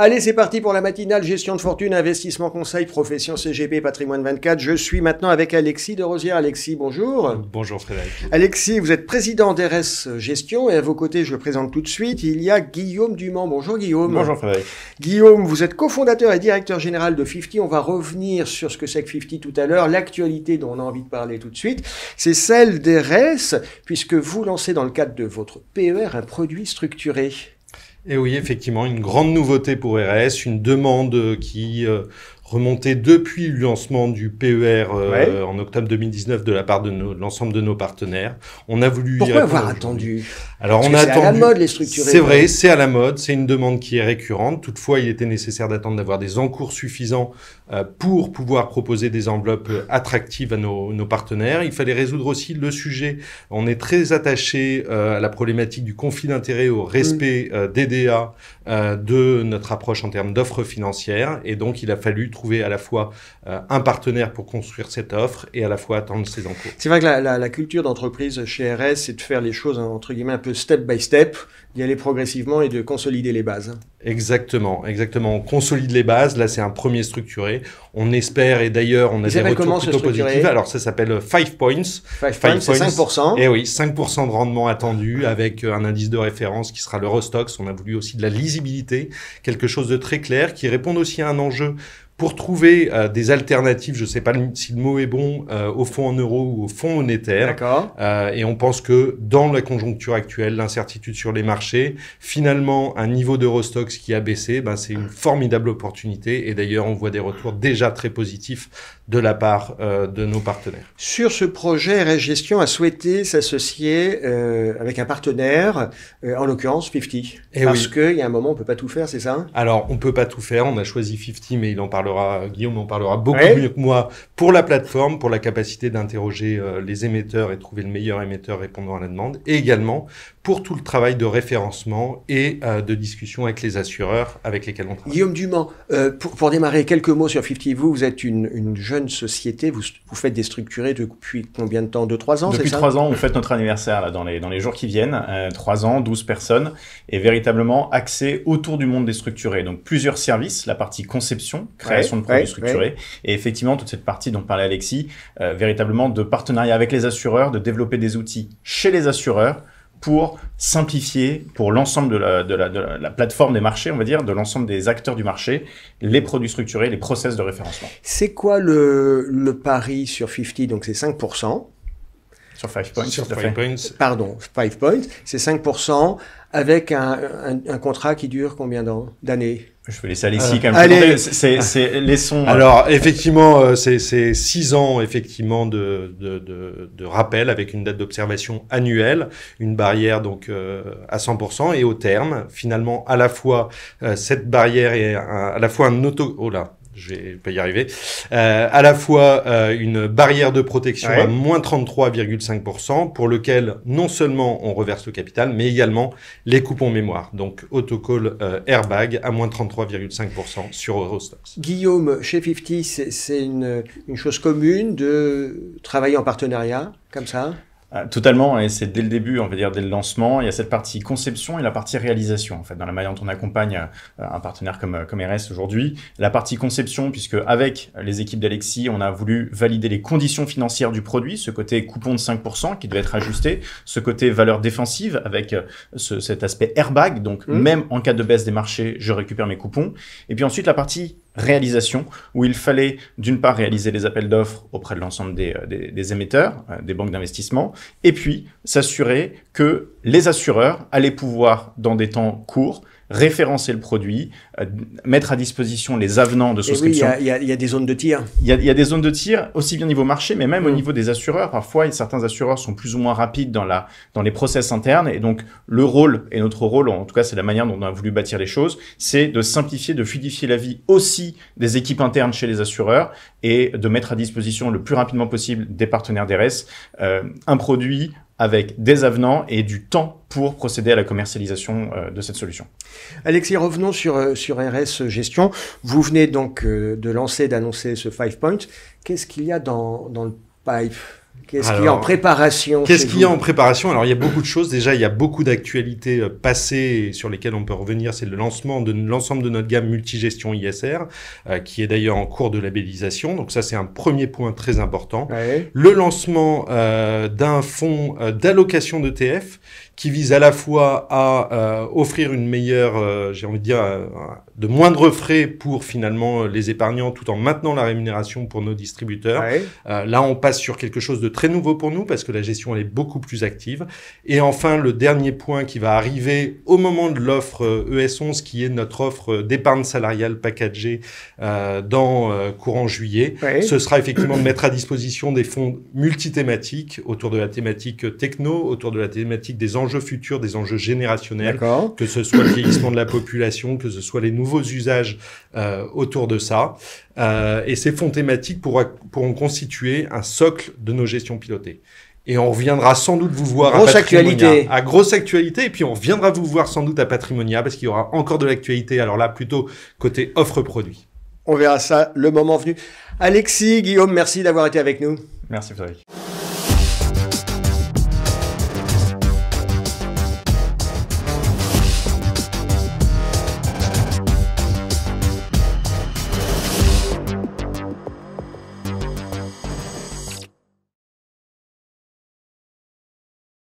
Allez, c'est parti pour la matinale gestion de fortune, investissement conseil, profession CGP, patrimoine 24. Je suis maintenant avec Alexis de Rosière. Alexis, bonjour. Bonjour Frédéric. Alexis, vous êtes président d'RS Gestion et à vos côtés, je le présente tout de suite, il y a Guillaume Dumont. Bonjour Guillaume. Bonjour Frédéric. Guillaume, vous êtes cofondateur et directeur général de 50. On va revenir sur ce que c'est que 50 tout à l'heure. L'actualité dont on a envie de parler tout de suite, c'est celle d'RS puisque vous lancez dans le cadre de votre PER un produit structuré. Et oui, effectivement, une grande nouveauté pour RS, une demande qui euh, remonté depuis le lancement du PER euh, en octobre 2019 de la part de l'ensemble de nos partenaires. On a voulu pourquoi avoir attendu Alors on a C'est à la mode les structures. C'est vrai, c'est à la mode, c'est une demande qui est récurrente. Toutefois, il était nécessaire d'attendre d'avoir des encours suffisants euh, pour pouvoir proposer des enveloppes euh, attractives à nos, nos, partenaires. Il fallait résoudre aussi le sujet. On est très attaché à la problématique du conflit d'intérêt au respect mmh. DDA de notre approche en termes d'offres financières, et donc il a fallu trouver à la fois euh, un partenaire pour construire cette offre et à la fois attendre ses encours. C'est vrai que la, culture d'entreprise chez RS, c'est de faire les choses hein, entre guillemets un peu step by step, d'y aller progressivement et de consolider les bases. Exactement, exactement. On consolide les bases. Là, c'est un premier structuré. On espère, et d'ailleurs, on a des retours plutôt positifs. Alors, ça s'appelle 5 euh, points. 5 points, c'est 5%. Et eh oui, 5% de rendement attendu avec euh, un indice de référence qui sera Rostox, On a voulu aussi de la lisibilité, quelque chose de très clair qui répond aussi à un enjeu pour trouver euh, des alternatives, je ne sais pas si le mot est bon, euh, au fonds en euros ou au fonds monétaire. D'accord. Euh, et on pense que dans la conjoncture actuelle, l'incertitude sur les marchés, finalement, un niveau d'Eurostox qui a baissé, ben, c'est une formidable opportunité. Et d'ailleurs, on voit des retours déjà très positifs de la part euh, de nos partenaires. Sur ce projet, RS Gestion a souhaité s'associer euh, avec un partenaire, euh, en l'occurrence 50. Eh parce qu'il y a un moment, on peut pas tout faire, c'est ça Alors, on peut pas tout faire. On a choisi 50, mais il en parlera, Guillaume en parlera beaucoup mieux que moi, pour la plateforme, pour la capacité d'interroger les émetteurs et trouver le meilleur émetteur répondant à la demande, et également pour tout le travail de référencement et euh, de discussion avec les assureurs avec lesquels on travaille. Guillaume Dumont, euh, pour, démarrer, quelques mots sur 50 Vous. Vous êtes une, une jeune société, vous, vous faites structurés depuis combien de temps Deux, trois ans Depuis trois ans, on fête notre anniversaire là, dans, les, dans les jours qui viennent. Euh, trois ans, douze personnes, et véritablement axé autour du monde des structurés. Donc plusieurs services, la partie conception, création de produits structurés, et effectivement toute cette partie dont parlait Alexis, véritablement de partenariat avec les assureurs, de développer des outils chez les assureurs pour simplifier pour l'ensemble de, la, plateforme des marchés, on va dire, de l'ensemble des acteurs du marché, les produits structurés, les process de référencement. C'est quoi le, pari sur 50 Donc c'est 5%. Sur 5 points. Sur 5 points. Pardon, 5 points, c'est 5% avec un, contrat qui dure combien d'années je vais laisser Alexis euh, quand même. Allez. C'est, c'est, laissons. Euh, Alors effectivement, euh, c'est, c'est six ans effectivement de, de, rappel avec une date d'observation annuelle, une barrière donc à 100% et au terme, finalement à la fois cette barrière est à la fois un auto. Oh là, je vais pas y arriver, euh, à la fois euh, une barrière de protection à moins 33,5%, pour lequel non seulement on reverse le capital, mais également les coupons mémoire. Donc autocall euh, airbag à moins 33,5% sur Eurostox. Guillaume, chez 50, c'est une, une chose commune de travailler en partenariat comme ça ah, totalement, et c'est dès le début, on va dire dès le lancement. Il y a cette partie conception et la partie réalisation, en fait, dans la manière dont on accompagne euh, un partenaire comme, euh, comme RS aujourd'hui. La partie conception, puisque avec les équipes d'Alexis, on a voulu valider les conditions financières du produit, ce côté coupon de 5% qui devait être ajusté, ce côté valeur défensive avec euh, cet aspect airbag, donc mmh. même en cas de baisse des marchés, je récupère mes coupons. Et puis ensuite, la partie réalisation, où il fallait d'une part réaliser les appels d'offres auprès de l'ensemble des, euh, émetteurs, euh, des banques d'investissement, et puis s'assurer que les assureurs allaient pouvoir, dans des temps courts, référencer le produit, euh, mettre à disposition les avenants de souscription. Il oui, y, y, a des zones de tir. Il y, a des zones de tir, aussi bien au niveau marché, mais même au mm. niveau des assureurs. Parfois, certains assureurs sont plus ou moins rapides dans, les process internes. Et donc, le rôle, et notre rôle, en tout cas, c'est la manière dont on a voulu bâtir les choses, c'est de simplifier, de fluidifier la vie aussi des équipes internes chez les assureurs et de mettre à disposition le plus rapidement possible des partenaires d'RS euh, un produit avec des avenants et du temps pour procéder à la commercialisation euh, de cette solution. Alexis, revenons sur, euh, sur RS Gestion. Vous venez donc euh, de lancer, d'annoncer ce Five Point. Qu'est-ce qu'il y a dans le pipe Qu'est-ce qui est en préparation Qu'est-ce qui est en préparation Alors, il y a beaucoup de choses. Déjà, il y a beaucoup d'actualités euh, passées sur lesquelles on peut revenir. C'est le lancement de l'ensemble de notre gamme multigestion ISR, euh, qui est d'ailleurs en cours de labellisation. Donc, ça, c'est un premier point très important. Le lancement euh, d'un fonds d'allocation d'ETF qui vise à la fois à offrir une meilleure, j'ai envie de dire, de moindres frais pour finalement les épargnants, tout en maintenant la rémunération pour nos distributeurs. là, on passe sur quelque chose de très nouveau pour nous parce que la gestion elle est beaucoup plus active. Et enfin, le dernier point qui va arriver au moment de l'offre ES11, euh, e qui est notre offre d'épargne salariale packagée euh, dans euh, courant juillet, ce sera effectivement de mettre à disposition des fonds multithématiques autour de la thématique techno, autour de la thématique des enjeux futurs, des enjeux générationnels, que ce soit le vieillissement de la population, que ce soit les nouveaux usages euh, autour de ça. Euh, et ces fonds thématiques pourront constituer un socle de nos gestions pilotées. Et on reviendra sans doute vous voir à Actualité. À grosse actualité. Et puis on reviendra vous voir sans doute à Patrimonia parce qu'il y aura encore de l'actualité. Alors là, plutôt côté offre-produit. On verra ça le moment venu. Alexis, Guillaume, merci d'avoir été avec nous. Merci Frédéric.